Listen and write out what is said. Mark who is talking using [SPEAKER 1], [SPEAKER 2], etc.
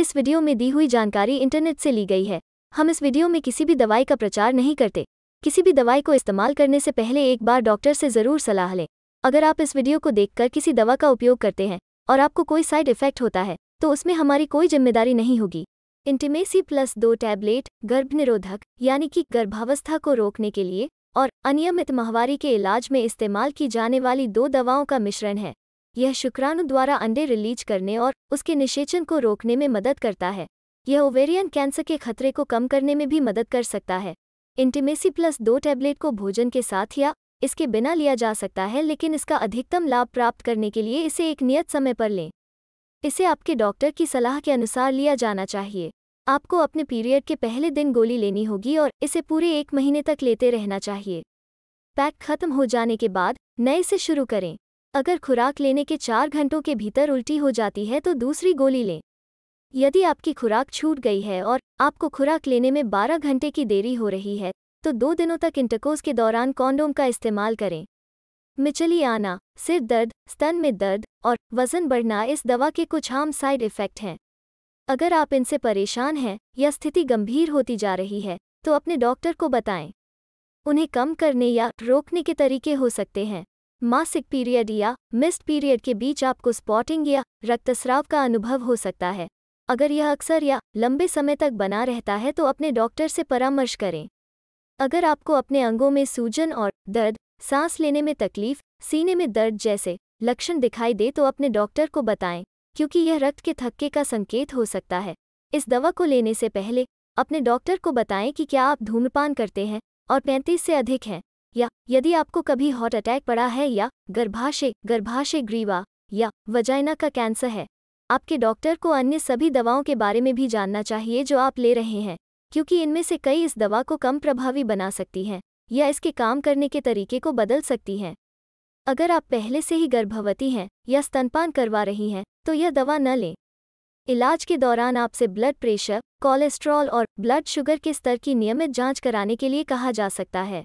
[SPEAKER 1] इस वीडियो में दी हुई जानकारी इंटरनेट से ली गई है हम इस वीडियो में किसी भी दवाई का प्रचार नहीं करते किसी भी दवाई को इस्तेमाल करने से पहले एक बार डॉक्टर से ज़रूर सलाह लें अगर आप इस वीडियो को देखकर किसी दवा का उपयोग करते हैं और आपको कोई साइड इफेक्ट होता है तो उसमें हमारी कोई जिम्मेदारी नहीं होगी इंटीमेसी प्लस दो टैबलेट गर्भ निरोधक यानी कि गर्भावस्था को रोकने के लिए और अनियमित माहवारी के इलाज में इस्तेमाल की जाने वाली दो दवाओं का मिश्रण है यह शुक्राणु द्वारा अंडे रिलीज करने और उसके निषेचन को रोकने में मदद करता है यह ओवेरियन कैंसर के खतरे को कम करने में भी मदद कर सकता है इंटीमेसी प्लस दो टैबलेट को भोजन के साथ या इसके बिना लिया जा सकता है लेकिन इसका अधिकतम लाभ प्राप्त करने के लिए इसे एक नियत समय पर लें इसे आपके डॉक्टर की सलाह के अनुसार लिया जाना चाहिए आपको अपने पीरियड के पहले दिन गोली लेनी होगी और इसे पूरे एक महीने तक लेते रहना चाहिए पैक खत्म हो जाने के बाद नए से शुरू करें अगर खुराक लेने के चार घंटों के भीतर उल्टी हो जाती है तो दूसरी गोली लें यदि आपकी खुराक छूट गई है और आपको खुराक लेने में बारह घंटे की देरी हो रही है तो दो दिनों तक इंटकोस के दौरान कॉन्डोम का इस्तेमाल करें मिचली आना सिर दर्द स्तन में दर्द और वजन बढ़ना इस दवा के कुछ आम साइड इफ़ेक्ट हैं अगर आप इनसे परेशान हैं या स्थिति गंभीर होती जा रही है तो अपने डॉक्टर को बताएं उन्हें कम करने या रोकने के तरीके हो सकते हैं मासिक पीरियड या मिस्ड पीरियड के बीच आपको स्पॉटिंग या रक्तस्राव का अनुभव हो सकता है अगर यह अक्सर या लंबे समय तक बना रहता है तो अपने डॉक्टर से परामर्श करें अगर आपको अपने अंगों में सूजन और दर्द सांस लेने में तकलीफ सीने में दर्द जैसे लक्षण दिखाई दे तो अपने डॉक्टर को बताएं क्योंकि यह रक्त के थक्के का संकेत हो सकता है इस दवा को लेने से पहले अपने डॉक्टर को बताएं कि क्या आप धूम्रपान करते हैं और पैंतीस से अधिक हैं या यदि आपको कभी हॉट अटैक पड़ा है या गर्भाशय गर्भाशय ग्रीवा या वजाइना का कैंसर है आपके डॉक्टर को अन्य सभी दवाओं के बारे में भी जानना चाहिए जो आप ले रहे हैं क्योंकि इनमें से कई इस दवा को कम प्रभावी बना सकती हैं या इसके काम करने के तरीके को बदल सकती हैं अगर आप पहले से ही गर्भवती हैं या स्तनपान करवा रही हैं तो यह दवा न लें इलाज के दौरान आपसे ब्लड प्रेशर कोलेस्ट्रॉल और ब्लड शुगर के स्तर की नियमित जांच कराने के लिए कहा जा सकता है